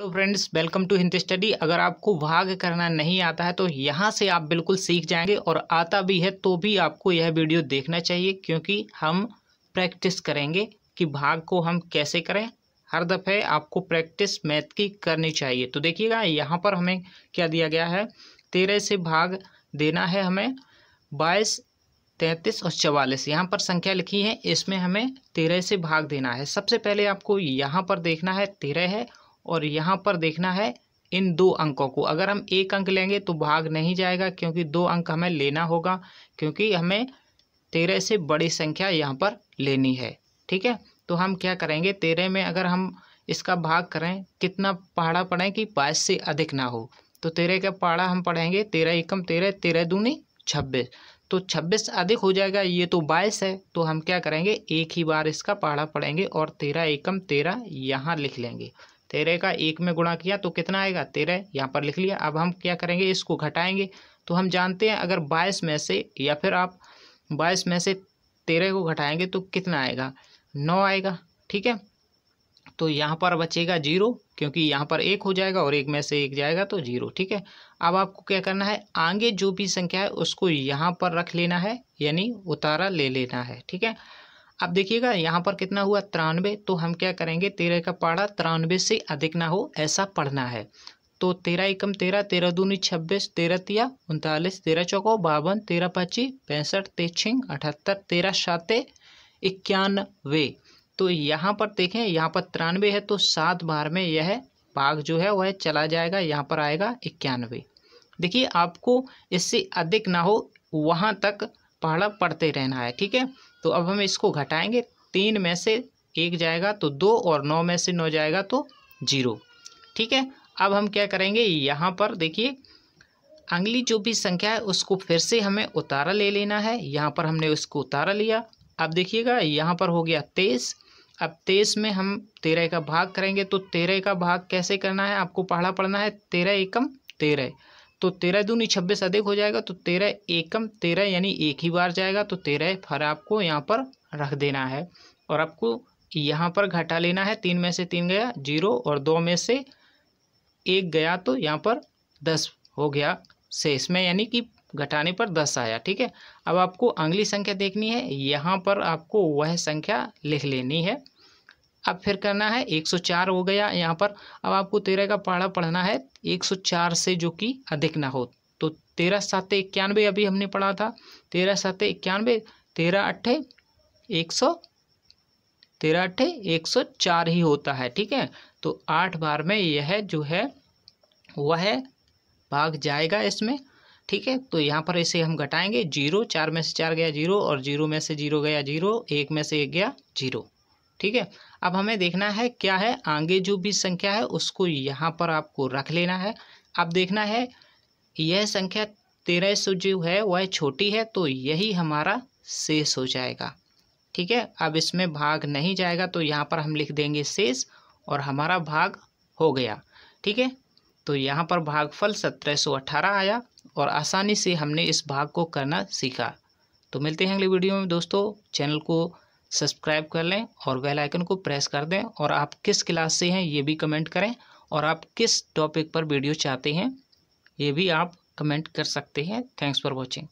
hello friends welcome to Hindi study अगर आपको भाग करना नहीं आता है तो यहाँ से आप बिल्कुल सीख जाएंगे और आता भी है तो भी आपको यह वीडियो देखना चाहिए क्योंकि हम प्रैक्टिस करेंगे कि भाग को हम कैसे करें हर दफ़े आपको प्रैक्टिस मैथ की करनी चाहिए तो देखिएगा यहाँ पर हमें क्या दिया गया है तेरह से भाग देना है हमें बाईस तैंतीस और चवालीस यहाँ पर संख्या लिखी है इसमें हमें तेरह से भाग देना है सबसे पहले आपको यहाँ पर देखना है तेरह है और यहाँ पर देखना है इन दो अंकों को अगर हम एक अंक लेंगे तो भाग नहीं जाएगा क्योंकि दो अंक हमें लेना होगा क्योंकि हमें तेरह से बड़ी संख्या यहाँ पर लेनी है ठीक है तो हम क्या करेंगे तेरह में अगर हम इसका भाग करें कितना पहाड़ा पढ़ें कि बाईस से अधिक ना हो तो तेरह का पहाड़ा हम पढ़ेंगे तेरह एकम तेरह तेरह दूनी छब्बीस तो छब्बीस अधिक हो जाएगा ये तो बाईस है तो हम क्या करेंगे एक ही बार इसका पहाड़ा पढ़ेंगे और तेरह एकम तेरह यहाँ लिख लेंगे तेरह का एक में गुणा किया तो कितना आएगा तेरह यहाँ पर लिख लिया अब हम क्या करेंगे इसको घटाएंगे तो हम जानते हैं अगर बाईस में से या फिर आप बाईस में से तेरह को घटाएंगे तो कितना आएगा नौ आएगा ठीक है तो यहाँ पर बचेगा जीरो क्योंकि यहाँ पर एक हो जाएगा और एक में से एक जाएगा तो जीरो ठीक है अब आपको क्या करना है आगे जो भी संख्या है उसको यहाँ पर रख लेना है यानी उतारा ले लेना है ठीक है अब देखिएगा यहाँ पर कितना हुआ तिरानवे तो हम क्या करेंगे तेरह का पारा तिरानवे से अधिक ना हो ऐसा पढ़ना है तो तेरह एकम तेरह तेरह दूनी छब्बीस तेरह तिया उनतालीस तेरह चौको बावन तेरह पच्चीस पैंसठ तेछिंग अठहत्तर तेरह सात इक्यानवे तो यहाँ पर देखें यहाँ पर तिरानवे है तो सात बार में यह भाग जो है वह चला जाएगा यहाँ पर आएगा इक्यानवे देखिए आपको इससे अधिक ना हो वहाँ तक पढ़ा पढ़ते रहना है ठीक है तो अब हम इसको घटाएंगे तीन में से एक जाएगा तो दो और नौ में से नौ जाएगा तो जीरो ठीक है अब हम क्या करेंगे यहाँ पर देखिए अगली जो भी संख्या है उसको फिर से हमें उतारा ले लेना है यहाँ पर हमने उसको उतारा लिया अब देखिएगा यहाँ पर हो गया तेईस अब तेईस में हम तेरह का भाग करेंगे तो तेरह का भाग कैसे करना है आपको पढ़ा पढ़ना है तेरह एकम तेरह तो तेरह दूनी छब्बीस अधिक हो जाएगा तो तेरह एकम तेरह यानी एक ही बार जाएगा तो तेरह फर आपको यहाँ पर रख देना है और आपको यहाँ पर घटा लेना है तीन में से तीन गया जीरो और दो में से एक गया तो यहाँ पर दस हो गया शेष में यानी कि घटाने पर दस आया ठीक है अब आपको अगली संख्या देखनी है यहाँ पर आपको वह संख्या लिख लेनी है अब फिर करना है 104 हो गया यहाँ पर अब आपको तेरह का पारा पढ़ना है 104 से जो कि अधिक ना हो तो तेरह सात इक्यानवे अभी हमने पढ़ा था तेरह सात इक्यानवे तेरह अट्ठे एक सौ तेरह अट्ठे एक सौ चार ही होता है ठीक है तो आठ बार में यह जो है वह भाग जाएगा इसमें ठीक है तो यहाँ पर इसे हम घटाएंगे जीरो चार में से चार गया जीरो और जीरो में से जीरो गया जीरो एक में से एक गया जीरो ठीक है अब हमें देखना है क्या है आगे जो भी संख्या है उसको यहाँ पर आपको रख लेना है अब देखना है यह संख्या तेरह सौ जो है वह छोटी है तो यही हमारा शेष हो जाएगा ठीक है अब इसमें भाग नहीं जाएगा तो यहाँ पर हम लिख देंगे शेष और हमारा भाग हो गया ठीक है तो यहाँ पर भागफल सत्रह सौ अठारह आया और आसानी से हमने इस भाग को करना सीखा तो मिलते हैं अगले वीडियो में दोस्तों चैनल को सब्सक्राइब कर लें और बेल आइकन को प्रेस कर दें और आप किस क्लास से हैं ये भी कमेंट करें और आप किस टॉपिक पर वीडियो चाहते हैं ये भी आप कमेंट कर सकते हैं थैंक्स फॉर वॉचिंग